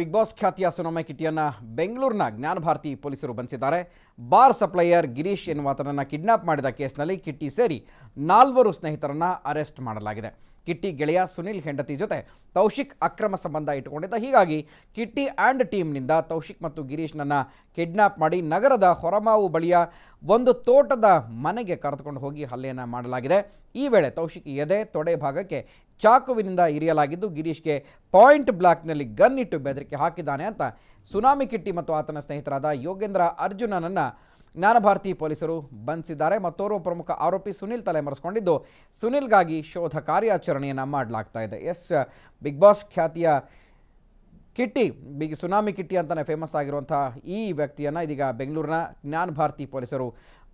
big boss ಖ್ಯಾತಿಯ ಸುನಮ ಕಿಟಿಯನ್ನ ಬೆಂಗಳೂರಿನ ಜ್ಞಾನಭಾರತಿ ಪೊಲೀಸರು ಬಂಧಿಸಿದ್ದಾರೆ ಬಾರ್ ಸಪ್ಲೈಯರ್ ಗಿರೀಶ್ ಎನ್ನುವಾತನನ್ನು ಕಿಡ್ನಾಪ್ ಮಾಡಿದ ಕೇಸ್ನಲ್ಲಿ ಕಿಟ್ಟಿ ಸೇರಿ ನಾಲ್ವರು ಸ್ನೇಹಿತರನ್ನ ಅರೆಸ್ಟ್ ಮಾಡಲಾಗಿದೆ ಕಿಟ್ಟಿ ಗೆಳೆಯ ಸುನಿಲ್ ಹೆಂಡತಿ ಜೊತೆ ತೌಶಿಕ್ ಅಕ್ರಮ ಸಂಬಂಧ ಇಟ್ಟುಕೊಂಡಿದ್ದ ಹೀಗಾಗಿ ಕಿಟ್ಟಿ ಆ್ಯಂಡ್ ಟೀಮ್ನಿಂದ ತೌಶಿಕ್ ಮತ್ತು ಗಿರೀಶ್ನನ್ನು ಕಿಡ್ನಾಪ್ ಮಾಡಿ ನಗರದ ಹೊರಮಾವು ಬಳಿಯ ಒಂದು ತೋಟದ ಮನೆಗೆ ಕರೆದುಕೊಂಡು ಹೋಗಿ ಹಲ್ಲೆಯನ್ನು ಮಾಡಲಾಗಿದೆ ಈ ವೇಳೆ ತೌಶಿಕ್ ಎದೆ ತೊಡೆ ಭಾಗಕ್ಕೆ ಚಾಕುವಿನಿಂದ ಇರಿಯಲಾಗಿದ್ದು ಗಿರೀಶ್ಗೆ ಪಾಯಿಂಟ್ ಬ್ಲಾಕ್ನಲ್ಲಿ ಗನ್ ಇಟ್ಟು ಬೆದರಿಕೆ ಹಾಕಿದ್ದಾನೆ ಅಂತ ಸುನಾಮಿ ಕಿಟ್ಟಿ ಮತ್ತು ಆತನ ಸ್ನೇಹಿತರಾದ ಯೋಗೇಂದ್ರ ಅರ್ಜುನನನ್ನು ಜ್ಞಾನಭಾರತಿ ಪೊಲೀಸರು ಬಂಧಿಸಿದ್ದಾರೆ ಮತ್ತೋರ್ವ ಪ್ರಮುಖ ಆರೋಪಿ ಸುನಿಲ್ ತಲೆಮರೆಸಿಕೊಂಡಿದ್ದು ಸುನಿಲ್ಗಾಗಿ ಶೋಧ ಕಾರ್ಯಾಚರಣೆಯನ್ನು ಮಾಡಲಾಗ್ತಾ ಇದೆ ಎಸ್ ಬಿಗ್ ಬಾಸ್ ಖ್ಯಾತಿಯ ಕಿಟ್ಟಿ ಬಿಗ್ ಸುನಾಮಿ ಕಿಟ್ಟಿ ಅಂತಲೇ ಫೇಮಸ್ ಆಗಿರುವಂತಹ ಈ ವ್ಯಕ್ತಿಯನ್ನು ಇದೀಗ ಬೆಂಗಳೂರಿನ ಜ್ಞಾನ ಪೊಲೀಸರು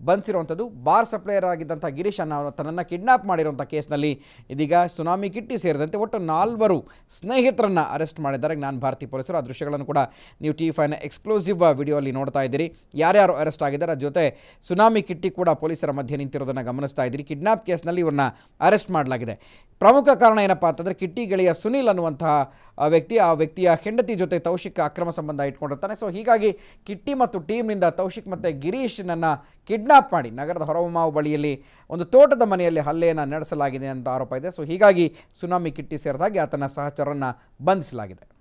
ಬಂದಿರುವಂಥದ್ದು ಬಾರ್ ಸಪ್ಲೈಯರ್ ಆಗಿದ್ದಂಥ ಗಿರೀಶ್ ಅನ್ನ ತನ್ನನ್ನು ಕಿಡ್ನಾಪ್ ಮಾಡಿರುವಂಥ ಕೇಸ್ನಲ್ಲಿ ಇದೀಗ ಸುನಾಮಿ ಕಿಟ್ಟಿ ಸೇರಿದಂತೆ ಒಟ್ಟು ನಾಲ್ವರು ಸ್ನೇಹಿತರನ್ನು ಅರೆಸ್ಟ್ ಮಾಡಿದ್ದಾರೆ ಜ್ಞಾನ ಭಾರತಿ ಪೊಲೀಸರು ಆ ದೃಶ್ಯಗಳನ್ನು ಕೂಡ ನೀವು ಟಿ ಫೈನ ಎಕ್ಸ್ಕ್ಲೂಸಿವ್ ವಿಡಿಯೋಲ್ಲಿ ನೋಡ್ತಾ ಇದ್ದೀರಿ ಯಾರ್ಯಾರು ಅರೆಸ್ಟ್ ಆಗಿದ್ದಾರೆ ಅದ್ರ ಜೊತೆ ಸುನಾಮಿ ಕಿಟ್ಟಿ ಕೂಡ ಪೊಲೀಸರ ಮಧ್ಯೆ ನಿಂತಿರೋದನ್ನು ಗಮನಿಸ್ತಾ ಇದ್ದೀರಿ ಕಿಡ್ನಾಪ್ ಕೇಸ್ನಲ್ಲಿ ಇವರನ್ನ ಅರೆಸ್ಟ್ ಮಾಡಲಾಗಿದೆ ಪ್ರಮುಖ ಕಾರಣ ಏನಪ್ಪ ಅಂತಂದರೆ ಕಿಟ್ಟಿ ಗೆಳೆಯ ಸುನೀಲ್ ಅನ್ನುವಂತಹ ವ್ಯಕ್ತಿ ಆ ವ್ಯಕ್ತಿಯ ಹೆಂಡತಿ ಜೊತೆ ತೌಶಿಕ್ ಅಕ್ರಮ ಸಂಬಂಧ ಇಟ್ಕೊಂಡಿರ್ತಾನೆ ಸೊ ಹೀಗಾಗಿ ಕಿಟ್ಟಿ ಮತ್ತು ಟೀಮ್ನಿಂದ ತೌಶಿಕ್ ಮತ್ತು ಗಿರೀಶ್ನನ್ನು ಕಿಡ್ನಾಪ್ ಕಿಡ್ನಾಪ್ ಮಾಡಿ ನಗರದ ಮಾವು ಬಳಿಯಲ್ಲಿ ಒಂದು ತೋಟದ ಮನೆಯಲ್ಲಿ ಹಲ್ಲೆಯನ್ನು ನಡೆಸಲಾಗಿದೆ ಅಂತ ಆರೋಪ ಇದೆ ಸೊ ಹೀಗಾಗಿ ಸುನಾಮಿ ಕಿಟ್ಟಿ ಸೇರಿದಾಗಿ ಆತನ ಸಹಚರನ್ನು ಬಂಧಿಸಲಾಗಿದೆ